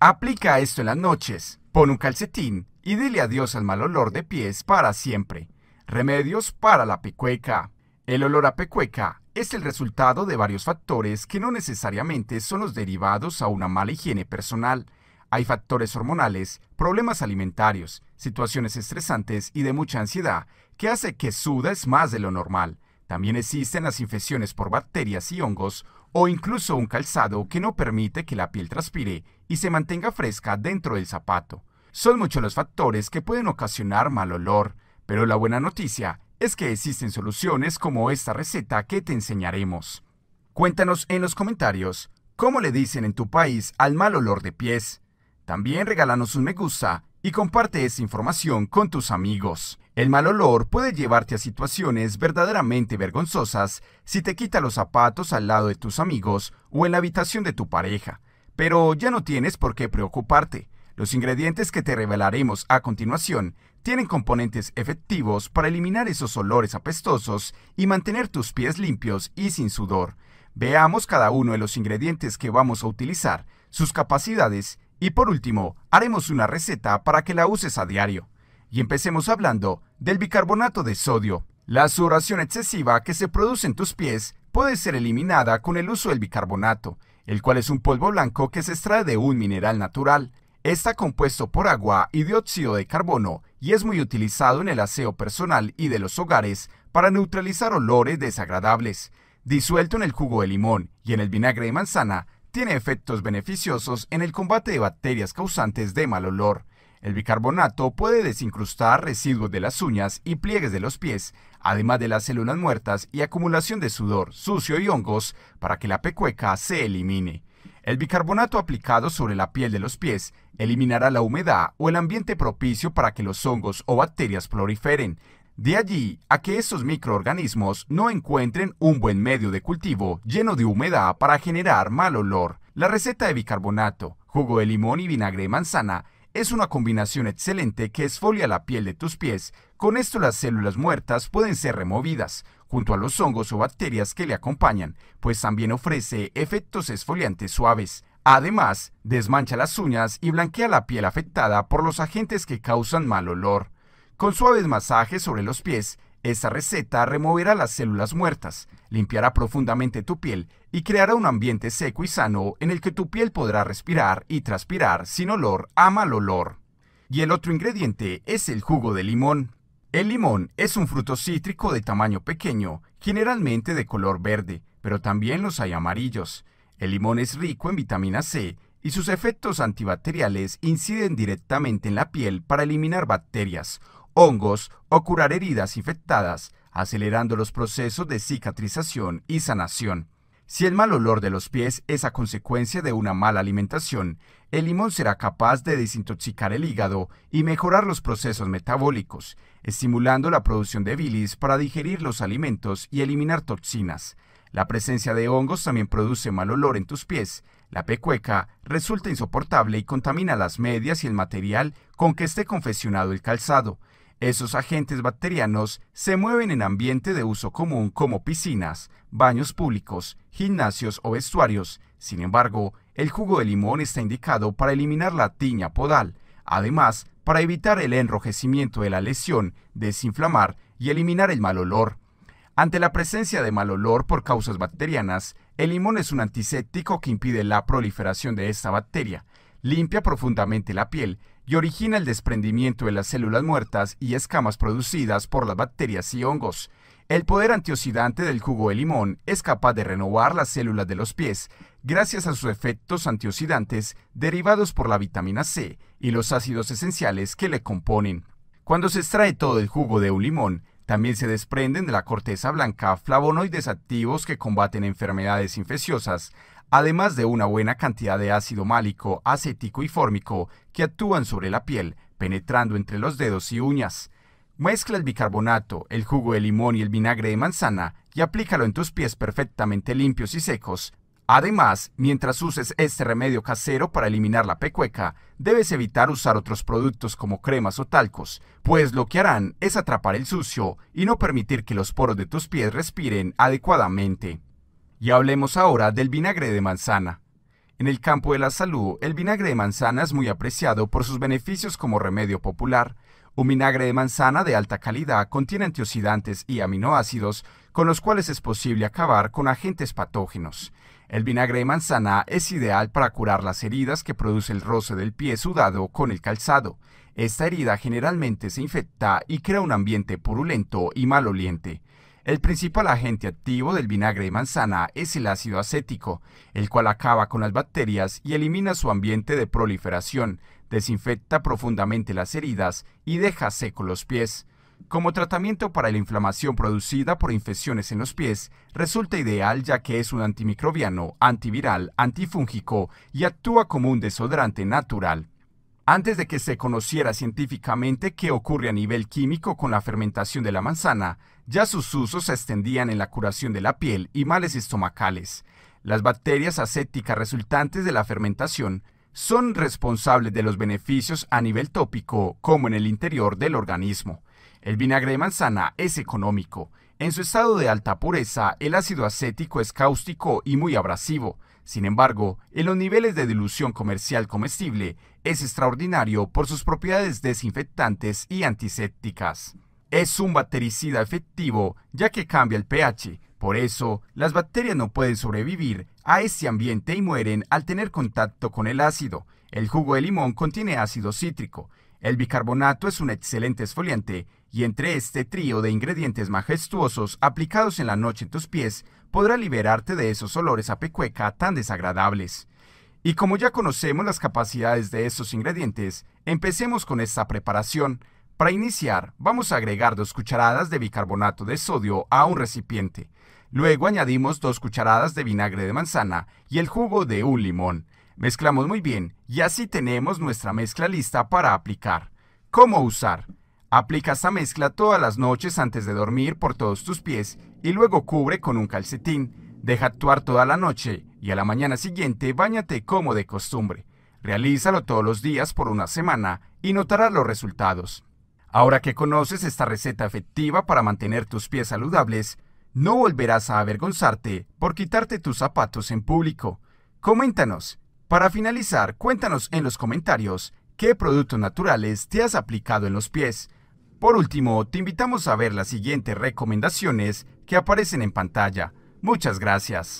Aplica esto en las noches, pon un calcetín y dile adiós al mal olor de pies para siempre. Remedios para la pecueca. El olor a pecueca es el resultado de varios factores que no necesariamente son los derivados a una mala higiene personal. Hay factores hormonales, problemas alimentarios, situaciones estresantes y de mucha ansiedad, que hace que sudes más de lo normal. También existen las infecciones por bacterias y hongos, o incluso un calzado que no permite que la piel transpire y se mantenga fresca dentro del zapato. Son muchos los factores que pueden ocasionar mal olor, pero la buena noticia es que existen soluciones como esta receta que te enseñaremos. Cuéntanos en los comentarios cómo le dicen en tu país al mal olor de pies. También regálanos un me gusta y comparte esta información con tus amigos. El mal olor puede llevarte a situaciones verdaderamente vergonzosas si te quita los zapatos al lado de tus amigos o en la habitación de tu pareja. Pero ya no tienes por qué preocuparte. Los ingredientes que te revelaremos a continuación tienen componentes efectivos para eliminar esos olores apestosos y mantener tus pies limpios y sin sudor. Veamos cada uno de los ingredientes que vamos a utilizar, sus capacidades y por último haremos una receta para que la uses a diario. Y empecemos hablando del bicarbonato de sodio. La sudoración excesiva que se produce en tus pies puede ser eliminada con el uso del bicarbonato el cual es un polvo blanco que se extrae de un mineral natural. Está compuesto por agua y dióxido de carbono y es muy utilizado en el aseo personal y de los hogares para neutralizar olores desagradables. Disuelto en el jugo de limón y en el vinagre de manzana, tiene efectos beneficiosos en el combate de bacterias causantes de mal olor. El bicarbonato puede desincrustar residuos de las uñas y pliegues de los pies, además de las células muertas y acumulación de sudor, sucio y hongos, para que la pecueca se elimine. El bicarbonato aplicado sobre la piel de los pies eliminará la humedad o el ambiente propicio para que los hongos o bacterias proliferen, de allí a que esos microorganismos no encuentren un buen medio de cultivo lleno de humedad para generar mal olor. La receta de bicarbonato, jugo de limón y vinagre de manzana es una combinación excelente que esfolia la piel de tus pies. Con esto las células muertas pueden ser removidas, junto a los hongos o bacterias que le acompañan, pues también ofrece efectos esfoliantes suaves. Además, desmancha las uñas y blanquea la piel afectada por los agentes que causan mal olor. Con suaves masajes sobre los pies, esta receta removerá las células muertas, limpiará profundamente tu piel y creará un ambiente seco y sano en el que tu piel podrá respirar y transpirar sin olor a mal olor. Y el otro ingrediente es el jugo de limón. El limón es un fruto cítrico de tamaño pequeño, generalmente de color verde, pero también los hay amarillos. El limón es rico en vitamina C y sus efectos antibacteriales inciden directamente en la piel para eliminar bacterias, hongos o curar heridas infectadas, acelerando los procesos de cicatrización y sanación. Si el mal olor de los pies es a consecuencia de una mala alimentación, el limón será capaz de desintoxicar el hígado y mejorar los procesos metabólicos, estimulando la producción de bilis para digerir los alimentos y eliminar toxinas. La presencia de hongos también produce mal olor en tus pies. La pecueca resulta insoportable y contamina las medias y el material con que esté confeccionado el calzado. Esos agentes bacterianos se mueven en ambiente de uso común como piscinas, baños públicos, gimnasios o vestuarios. Sin embargo, el jugo de limón está indicado para eliminar la tiña podal, además para evitar el enrojecimiento de la lesión, desinflamar y eliminar el mal olor. Ante la presencia de mal olor por causas bacterianas, el limón es un antiséptico que impide la proliferación de esta bacteria, limpia profundamente la piel y origina el desprendimiento de las células muertas y escamas producidas por las bacterias y hongos. El poder antioxidante del jugo de limón es capaz de renovar las células de los pies gracias a sus efectos antioxidantes derivados por la vitamina C y los ácidos esenciales que le componen. Cuando se extrae todo el jugo de un limón, también se desprenden de la corteza blanca flavonoides activos que combaten enfermedades infecciosas, además de una buena cantidad de ácido málico, acético y fórmico que actúan sobre la piel, penetrando entre los dedos y uñas. Mezcla el bicarbonato, el jugo de limón y el vinagre de manzana y aplícalo en tus pies perfectamente limpios y secos. Además, mientras uses este remedio casero para eliminar la pecueca, debes evitar usar otros productos como cremas o talcos, pues lo que harán es atrapar el sucio y no permitir que los poros de tus pies respiren adecuadamente. Y hablemos ahora del vinagre de manzana. En el campo de la salud, el vinagre de manzana es muy apreciado por sus beneficios como remedio popular. Un vinagre de manzana de alta calidad contiene antioxidantes y aminoácidos con los cuales es posible acabar con agentes patógenos. El vinagre de manzana es ideal para curar las heridas que produce el roce del pie sudado con el calzado. Esta herida generalmente se infecta y crea un ambiente purulento y maloliente. El principal agente activo del vinagre de manzana es el ácido acético, el cual acaba con las bacterias y elimina su ambiente de proliferación, desinfecta profundamente las heridas y deja seco los pies. Como tratamiento para la inflamación producida por infecciones en los pies, resulta ideal ya que es un antimicrobiano, antiviral, antifúngico y actúa como un desodorante natural. Antes de que se conociera científicamente qué ocurre a nivel químico con la fermentación de la manzana, ya sus usos se extendían en la curación de la piel y males estomacales. Las bacterias acéticas resultantes de la fermentación son responsables de los beneficios a nivel tópico como en el interior del organismo. El vinagre de manzana es económico. En su estado de alta pureza, el ácido acético es cáustico y muy abrasivo. Sin embargo, en los niveles de dilución comercial comestible es extraordinario por sus propiedades desinfectantes y antisépticas. Es un bactericida efectivo ya que cambia el pH, por eso las bacterias no pueden sobrevivir a este ambiente y mueren al tener contacto con el ácido. El jugo de limón contiene ácido cítrico. El bicarbonato es un excelente esfoliante y entre este trío de ingredientes majestuosos aplicados en la noche en tus pies, podrá liberarte de esos olores a pecueca tan desagradables. Y como ya conocemos las capacidades de estos ingredientes, empecemos con esta preparación. Para iniciar, vamos a agregar dos cucharadas de bicarbonato de sodio a un recipiente. Luego añadimos dos cucharadas de vinagre de manzana y el jugo de un limón. Mezclamos muy bien y así tenemos nuestra mezcla lista para aplicar. ¿Cómo usar? Aplica esta mezcla todas las noches antes de dormir por todos tus pies y luego cubre con un calcetín. Deja actuar toda la noche y a la mañana siguiente báñate como de costumbre. Realízalo todos los días por una semana y notarás los resultados. Ahora que conoces esta receta efectiva para mantener tus pies saludables, no volverás a avergonzarte por quitarte tus zapatos en público. Coméntanos. Para finalizar, cuéntanos en los comentarios qué productos naturales te has aplicado en los pies. Por último, te invitamos a ver las siguientes recomendaciones que aparecen en pantalla. Muchas gracias.